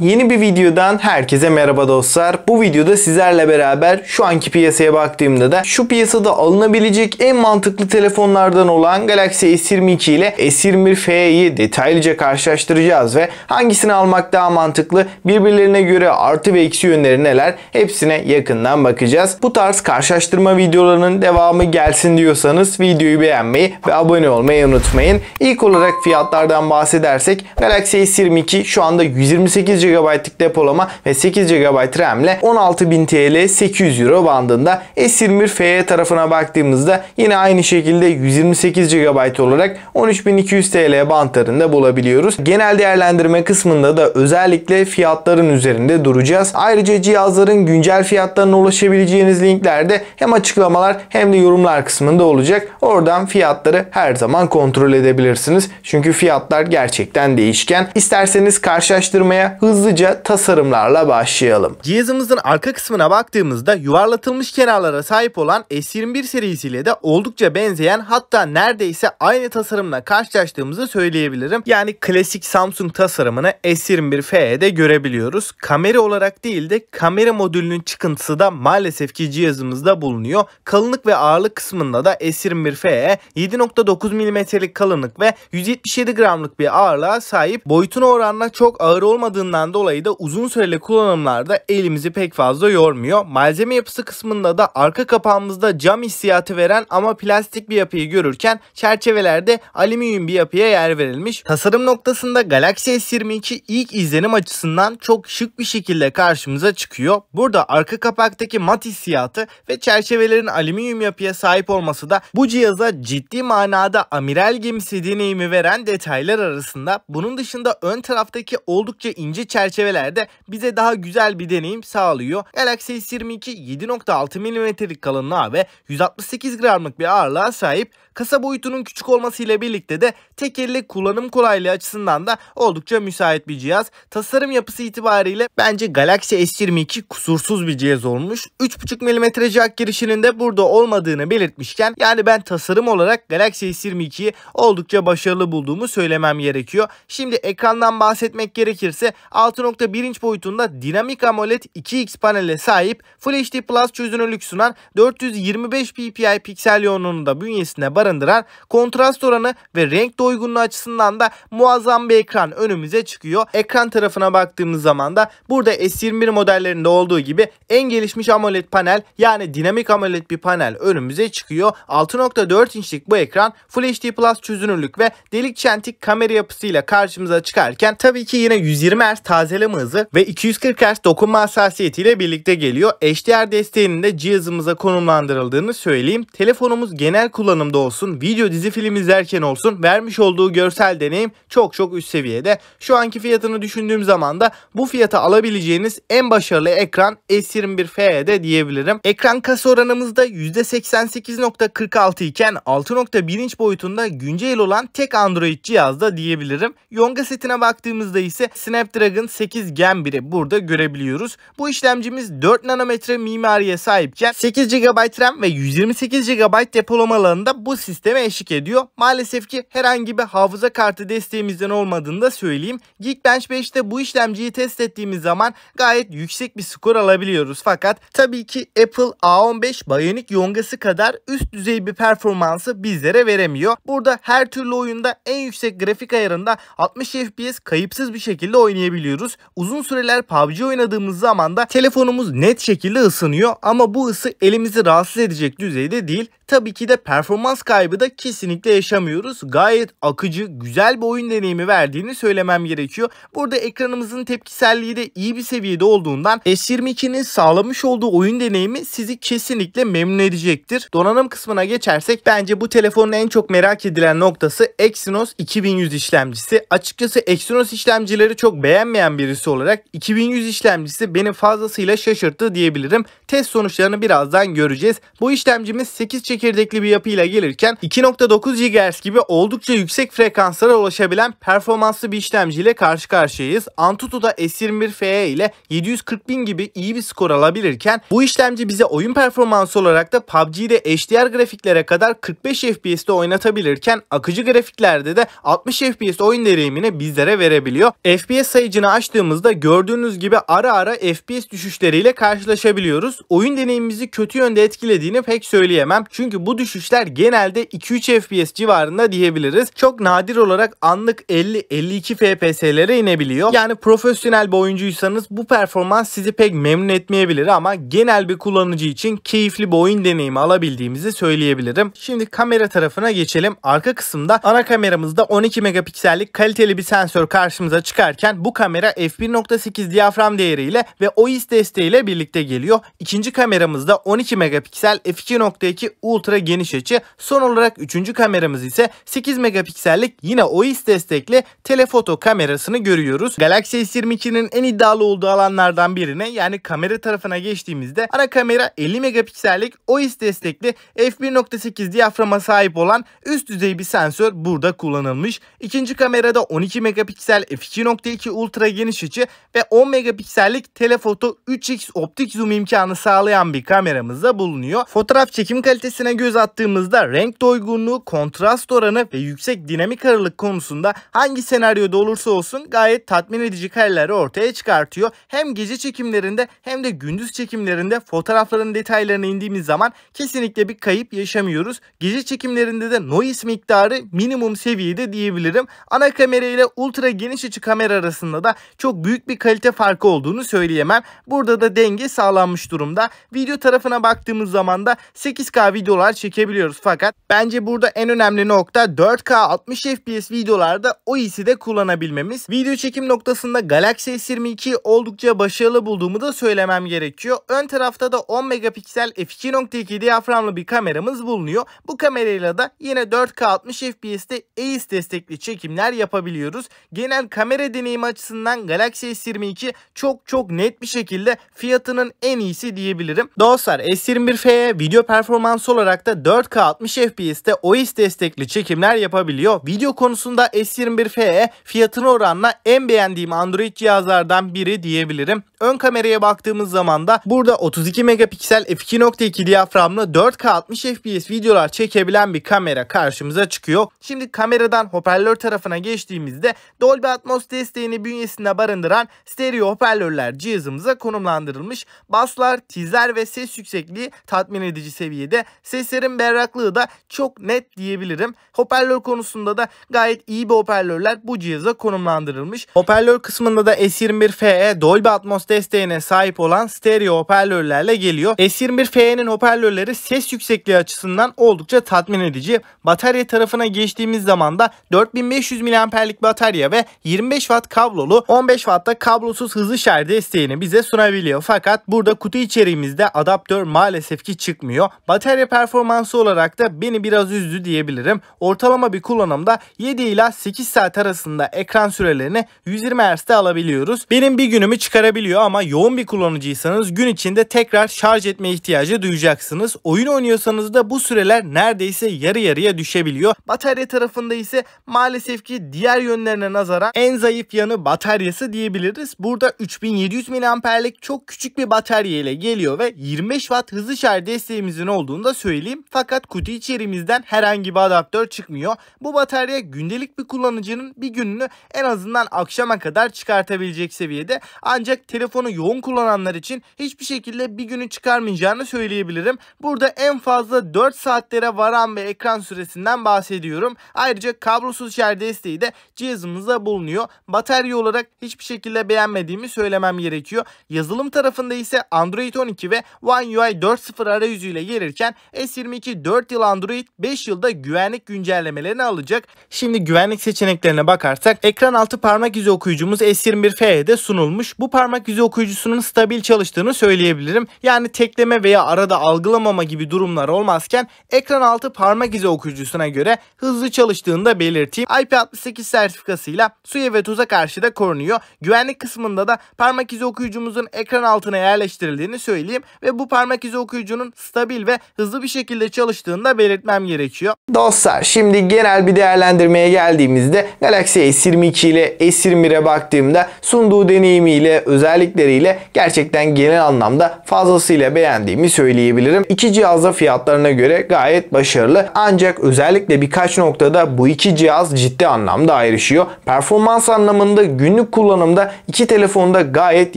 Yeni bir videodan herkese merhaba dostlar. Bu videoda sizlerle beraber şu anki piyasaya baktığımda da şu piyasada alınabilecek en mantıklı telefonlardan olan Galaxy S22 ile S21 FE'yi detaylıca karşılaştıracağız ve hangisini almak daha mantıklı, birbirlerine göre artı ve eksi yönleri neler hepsine yakından bakacağız. Bu tarz karşılaştırma videolarının devamı gelsin diyorsanız videoyu beğenmeyi ve abone olmayı unutmayın. İlk olarak fiyatlardan bahsedersek Galaxy S22 şu anda 128 GB GB'lık depolama ve 8 GB RAM ile 16.000 TL 800 Euro bandında. S21 FE tarafına baktığımızda yine aynı şekilde 128 GB olarak 13.200 TL bantlarında bulabiliyoruz. Genel değerlendirme kısmında da özellikle fiyatların üzerinde duracağız. Ayrıca cihazların güncel fiyatlarına ulaşabileceğiniz linklerde hem açıklamalar hem de yorumlar kısmında olacak. Oradan fiyatları her zaman kontrol edebilirsiniz. Çünkü fiyatlar gerçekten değişken. İsterseniz karşılaştırmaya hızlı hızlıca tasarımlarla başlayalım. Cihazımızın arka kısmına baktığımızda yuvarlatılmış kenarlara sahip olan S21 serisiyle de oldukça benzeyen hatta neredeyse aynı tasarımla karşılaştığımızı söyleyebilirim. Yani klasik Samsung tasarımını S21 FE'de görebiliyoruz. Kamera olarak değil de kamera modülünün çıkıntısı da maalesef ki cihazımızda bulunuyor. Kalınlık ve ağırlık kısmında da S21 FE 7.9 mm'lik kalınlık ve 177 gramlık bir ağırlığa sahip. Boyutuna oranla çok ağır olmadığından sebepten dolayı da uzun süreli kullanımlarda elimizi pek fazla yormuyor. Malzeme yapısı kısmında da arka kapağımızda cam hissiyatı veren ama plastik bir yapıyı görürken çerçevelerde alüminyum bir yapıya yer verilmiş. Tasarım noktasında Galaxy S22 ilk izlenim açısından çok şık bir şekilde karşımıza çıkıyor. Burada arka kapaktaki mat hissiyatı ve çerçevelerin alüminyum yapıya sahip olması da bu cihaza ciddi manada amiral gemisi deneyimi veren detaylar arasında. Bunun dışında ön taraftaki oldukça ince çerçevelerde bize daha güzel bir deneyim sağlıyor. Galaxy S22 7.6 mm'lik kalınlığa ve 168 gramlık bir ağırlığa sahip. Kasa boyutunun küçük olmasıyla birlikte de tek elle kullanım kolaylığı açısından da oldukça müsait bir cihaz. Tasarım yapısı itibariyle bence Galaxy S22 kusursuz bir cihaz olmuş. 3.5 mm jack girişinin de burada olmadığını belirtmişken yani ben tasarım olarak Galaxy S22'yi oldukça başarılı bulduğumu söylemem gerekiyor. Şimdi ekrandan bahsetmek gerekirse 6.1 inç boyutunda dinamik AMOLED 2X panele sahip Full HD Plus çözünürlük sunan 425 ppi piksel yoğunluğunu da bünyesine barındıran kontrast oranı ve renk doygunluğu açısından da muazzam bir ekran önümüze çıkıyor. Ekran tarafına baktığımız zaman da burada S21 modellerinde olduğu gibi en gelişmiş AMOLED panel yani dinamik AMOLED bir panel önümüze çıkıyor. 6.4 inçlik bu ekran Full HD Plus çözünürlük ve delik çentik kamera yapısıyla karşımıza çıkarken tabii ki yine 120 Hz tazeleme hızı ve 240 Hz dokunma hassasiyetiyle birlikte geliyor. HDR desteğinin de cihazımıza konumlandırıldığını söyleyeyim. Telefonumuz genel kullanımda olsun, video dizi film izlerken olsun vermiş olduğu görsel deneyim çok çok üst seviyede. Şu anki fiyatını düşündüğüm zaman da bu fiyata alabileceğiniz en başarılı ekran S21 FE de diyebilirim. Ekran kasa oranımızda %88.46 iken 6.1 inç boyutunda güncel olan tek Android cihazda diyebilirim. Yonga setine baktığımızda ise Snapdragon Snapdragon 8 Gen 1'i burada görebiliyoruz. Bu işlemcimiz 4 nanometre mimariye sahipken 8 GB RAM ve 128 GB depolama alanında bu sisteme eşlik ediyor. Maalesef ki herhangi bir hafıza kartı desteğimizden olmadığını da söyleyeyim. Geekbench 5'te bu işlemciyi test ettiğimiz zaman gayet yüksek bir skor alabiliyoruz. Fakat tabii ki Apple A15 Bionic yongası kadar üst düzey bir performansı bizlere veremiyor. Burada her türlü oyunda en yüksek grafik ayarında 60 FPS kayıpsız bir şekilde oynayabiliyor veriyoruz. Uzun süreler PUBG oynadığımız zaman da telefonumuz net şekilde ısınıyor ama bu ısı elimizi rahatsız edecek düzeyde değil. Tabii ki de performans kaybı da kesinlikle yaşamıyoruz. Gayet akıcı, güzel bir oyun deneyimi verdiğini söylemem gerekiyor. Burada ekranımızın tepkiselliği de iyi bir seviyede olduğundan S22'nin sağlamış olduğu oyun deneyimi sizi kesinlikle memnun edecektir. Donanım kısmına geçersek bence bu telefonun en çok merak edilen noktası Exynos 2100 işlemcisi. Açıkçası Exynos işlemcileri çok beğenmeyen bilmeyen birisi olarak 2100 işlemcisi beni fazlasıyla şaşırttı diyebilirim. Test sonuçlarını birazdan göreceğiz. Bu işlemcimiz 8 çekirdekli bir yapıyla gelirken 2.9 GHz gibi oldukça yüksek frekanslara ulaşabilen performanslı bir işlemciyle karşı karşıyayız. Antutu'da S21FE ile 740.000 gibi iyi bir skor alabilirken bu işlemci bize oyun performansı olarak da PUBG'de HDR grafiklere kadar 45 FPS'te oynatabilirken akıcı grafiklerde de 60 FPS oyun deneyimini bizlere verebiliyor. FPS sayıcını açtığımızda gördüğünüz gibi ara ara FPS düşüşleriyle karşılaşabiliyoruz. Oyun deneyimimizi kötü yönde etkilediğini pek söyleyemem. Çünkü bu düşüşler genelde 2-3 FPS civarında diyebiliriz. Çok nadir olarak anlık 50-52 FPS'lere inebiliyor. Yani profesyonel bir oyuncuysanız bu performans sizi pek memnun etmeyebilir ama genel bir kullanıcı için keyifli bir oyun deneyimi alabildiğimizi söyleyebilirim. Şimdi kamera tarafına geçelim. Arka kısımda ana kameramızda 12 megapiksellik kaliteli bir sensör karşımıza çıkarken bu kamera kamera f1.8 diyafram değeriyle ve OIS desteğiyle birlikte geliyor. İkinci kameramızda 12 megapiksel f2.2 ultra geniş açı. Son olarak üçüncü kameramız ise 8 megapiksellik yine OIS destekli telefoto kamerasını görüyoruz. Galaxy S22'nin en iddialı olduğu alanlardan birine yani kamera tarafına geçtiğimizde ana kamera 50 megapiksellik OIS destekli f1.8 diyaframa sahip olan üst düzey bir sensör burada kullanılmış. İkinci kamerada 12 megapiksel f2.2 ultra ultra geniş açı ve 10 megapiksellik telefoto 3x optik zoom imkanı sağlayan bir kameramızda bulunuyor. Fotoğraf çekim kalitesine göz attığımızda renk doygunluğu, kontrast oranı ve yüksek dinamik aralık konusunda hangi senaryoda olursa olsun gayet tatmin edici kareleri ortaya çıkartıyor. Hem gece çekimlerinde hem de gündüz çekimlerinde fotoğrafların detaylarına indiğimiz zaman kesinlikle bir kayıp yaşamıyoruz. Gece çekimlerinde de noise miktarı minimum seviyede diyebilirim. Ana kamera ile ultra geniş açı kamera arasında da arasında çok büyük bir kalite farkı olduğunu söyleyemem. Burada da denge sağlanmış durumda. Video tarafına baktığımız zaman da 8K videolar çekebiliyoruz fakat bence burada en önemli nokta 4K 60 FPS videolarda o iyisi de kullanabilmemiz. Video çekim noktasında Galaxy S22 oldukça başarılı bulduğumu da söylemem gerekiyor. Ön tarafta da 10 megapiksel f2.2 diyaframlı bir kameramız bulunuyor. Bu kamerayla da yine 4K 60 FPS'te EIS destekli çekimler yapabiliyoruz. Genel kamera deneyimi açısından azından Galaxy S22 çok çok net bir şekilde fiyatının en iyisi diyebilirim. Dostlar S21F'ye video performansı olarak da 4K 60 FPS'te OIS destekli çekimler yapabiliyor. Video konusunda S21F'ye fiyatına oranla en beğendiğim Android cihazlardan biri diyebilirim. Ön kameraya baktığımız zaman da burada 32 megapiksel f2.2 diyaframlı 4K 60 FPS videolar çekebilen bir kamera karşımıza çıkıyor. Şimdi kameradan hoparlör tarafına geçtiğimizde Dolby Atmos desteğini bünyesinde bünyesinde barındıran stereo hoparlörler cihazımıza konumlandırılmış. Baslar, tizler ve ses yüksekliği tatmin edici seviyede. Seslerin berraklığı da çok net diyebilirim. Hoparlör konusunda da gayet iyi bir hoparlörler bu cihaza konumlandırılmış. Hoparlör kısmında da S21FE Dolby Atmos desteğine sahip olan stereo hoparlörlerle geliyor. S21FE'nin hoparlörleri ses yüksekliği açısından oldukça tatmin edici. Batarya tarafına geçtiğimiz zaman da 4500 mAh'lik batarya ve 25 Watt kablolu 15 wattta kablosuz hızlı şarj desteğini bize sunabiliyor. Fakat burada kutu içeriğimizde adaptör maalesef ki çıkmıyor. Batarya performansı olarak da beni biraz üzdü diyebilirim. Ortalama bir kullanımda 7 ila 8 saat arasında ekran sürelerini 120 Hz'de alabiliyoruz. Benim bir günümü çıkarabiliyor ama yoğun bir kullanıcıysanız gün içinde tekrar şarj etme ihtiyacı duyacaksınız. Oyun oynuyorsanız da bu süreler neredeyse yarı yarıya düşebiliyor. Batarya tarafında ise maalesef ki diğer yönlerine nazara en zayıf yanı batarya bataryası diyebiliriz. Burada 3700 mAh'lik çok küçük bir batarya ile geliyor ve 25 Watt hızlı şarj desteğimizin olduğunu da söyleyeyim. Fakat kutu içerimizden herhangi bir adaptör çıkmıyor. Bu batarya gündelik bir kullanıcının bir gününü en azından akşama kadar çıkartabilecek seviyede. Ancak telefonu yoğun kullananlar için hiçbir şekilde bir günü çıkarmayacağını söyleyebilirim. Burada en fazla 4 saatlere varan bir ekran süresinden bahsediyorum. Ayrıca kablosuz şarj desteği de cihazımızda bulunuyor. Batarya olarak olarak hiçbir şekilde beğenmediğimi söylemem gerekiyor. Yazılım tarafında ise Android 12 ve One UI 4.0 arayüzüyle gelirken S22 4 yıl Android 5 yılda güvenlik güncellemelerini alacak. Şimdi güvenlik seçeneklerine bakarsak ekran altı parmak izi okuyucumuz s 21 FE'de de sunulmuş. Bu parmak izi okuyucusunun stabil çalıştığını söyleyebilirim. Yani tekleme veya arada algılamama gibi durumlar olmazken ekran altı parmak izi okuyucusuna göre hızlı çalıştığını da belirteyim. IP68 sertifikasıyla suya ve tuza karşı da korunmaktadır görünüyor. Güvenlik kısmında da parmak izi okuyucumuzun ekran altına yerleştirildiğini söyleyeyim ve bu parmak izi okuyucunun stabil ve hızlı bir şekilde çalıştığını da belirtmem gerekiyor. Dostlar şimdi genel bir değerlendirmeye geldiğimizde Galaxy S22 ile S21'e baktığımda sunduğu deneyimiyle özellikleriyle gerçekten genel anlamda fazlasıyla beğendiğimi söyleyebilirim. İki cihazda fiyatlarına göre gayet başarılı ancak özellikle birkaç noktada bu iki cihaz ciddi anlamda ayrışıyor. Performans anlamında gün günlük kullanımda iki telefonda gayet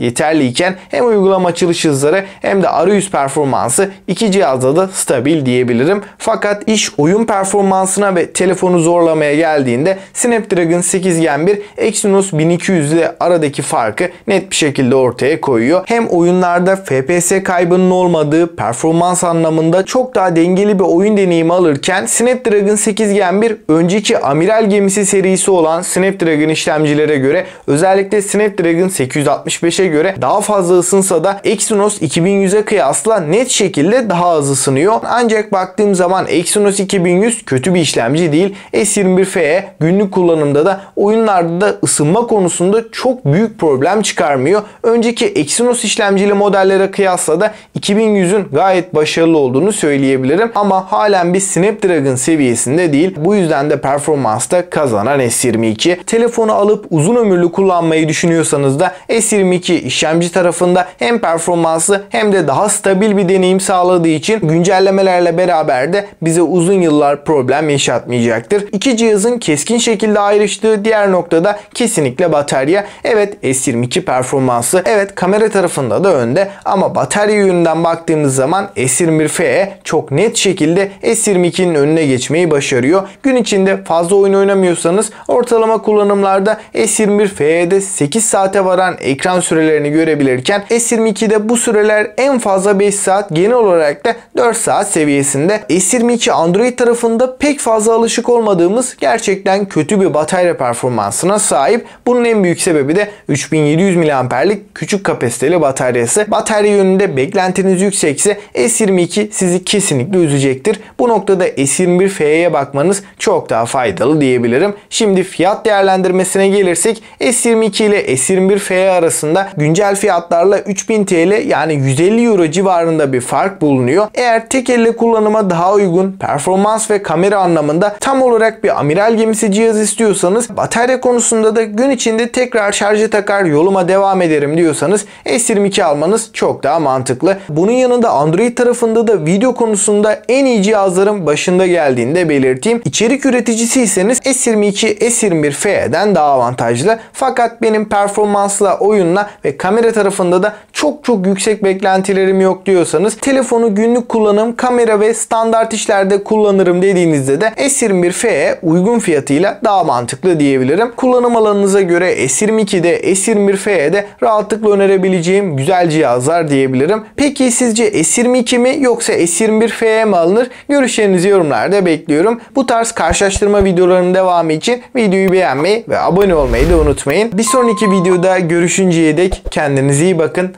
yeterliyken hem uygulama açılış hızları hem de arayüz performansı iki cihazda da stabil diyebilirim. Fakat iş oyun performansına ve telefonu zorlamaya geldiğinde Snapdragon 8 Gen 1 Exynos 1200 ile aradaki farkı net bir şekilde ortaya koyuyor. Hem oyunlarda FPS kaybının olmadığı performans anlamında çok daha dengeli bir oyun deneyimi alırken Snapdragon 8 Gen 1 önceki amiral gemisi serisi olan Snapdragon işlemcilere göre Özellikle Snapdragon 865'e göre daha fazla ısınsa da Exynos 2100'e kıyasla net şekilde daha az ısınıyor. Ancak baktığım zaman Exynos 2100 kötü bir işlemci değil. S21 FE günlük kullanımda da oyunlarda da ısınma konusunda çok büyük problem çıkarmıyor. Önceki Exynos işlemcili modellere kıyasla da 2100'ün gayet başarılı olduğunu söyleyebilirim. Ama halen bir Snapdragon seviyesinde değil. Bu yüzden de performansta kazanan S22. Telefonu alıp uzun ömürlü kullanmayı düşünüyorsanız da S22 işlemci tarafında hem performansı hem de daha stabil bir deneyim sağladığı için güncellemelerle beraber de bize uzun yıllar problem yaşatmayacaktır. İki cihazın keskin şekilde ayrıştığı diğer noktada kesinlikle batarya. Evet S22 performansı evet kamera tarafında da önde ama batarya yönünden baktığımız zaman S21FE çok net şekilde S22'nin önüne geçmeyi başarıyor. Gün içinde fazla oyun oynamıyorsanız ortalama kullanımlarda S21FE FE'de 8 saate varan ekran sürelerini görebilirken S22'de bu süreler en fazla 5 saat genel olarak da 4 saat seviyesinde. S22 Android tarafında pek fazla alışık olmadığımız gerçekten kötü bir batarya performansına sahip. Bunun en büyük sebebi de 3700 mAh'lik küçük kapasiteli bataryası. Batarya yönünde beklentiniz yüksekse S22 sizi kesinlikle üzecektir. Bu noktada S21 FE'ye bakmanız çok daha faydalı diyebilirim. Şimdi fiyat değerlendirmesine gelirsek S22 ile S21FE arasında güncel fiyatlarla 3000 TL yani 150 Euro civarında bir fark bulunuyor. Eğer tek elle kullanıma daha uygun performans ve kamera anlamında tam olarak bir amiral gemisi cihaz istiyorsanız batarya konusunda da gün içinde tekrar şarjı takar yoluma devam ederim diyorsanız S22 almanız çok daha mantıklı. Bunun yanında Android tarafında da video konusunda en iyi cihazların başında geldiğini de belirteyim. İçerik üreticisiyseniz S22 S21 FE'den daha avantajlı. Fakat benim performansla, oyunla ve kamera tarafında da çok çok yüksek beklentilerim yok diyorsanız telefonu günlük kullanım, kamera ve standart işlerde kullanırım dediğinizde de S21 FE uygun fiyatıyla daha mantıklı diyebilirim. Kullanım alanınıza göre S22'de, S21 FE'de rahatlıkla önerebileceğim güzel cihazlar diyebilirim. Peki sizce S22 mi yoksa S21 FE mi alınır? Görüşlerinizi yorumlarda bekliyorum. Bu tarz karşılaştırma videolarının devamı için videoyu beğenmeyi ve abone olmayı da unutmayın unutmayın. Bir sonraki videoda görüşünceye dek kendinize iyi bakın.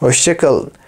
Hoşçakalın.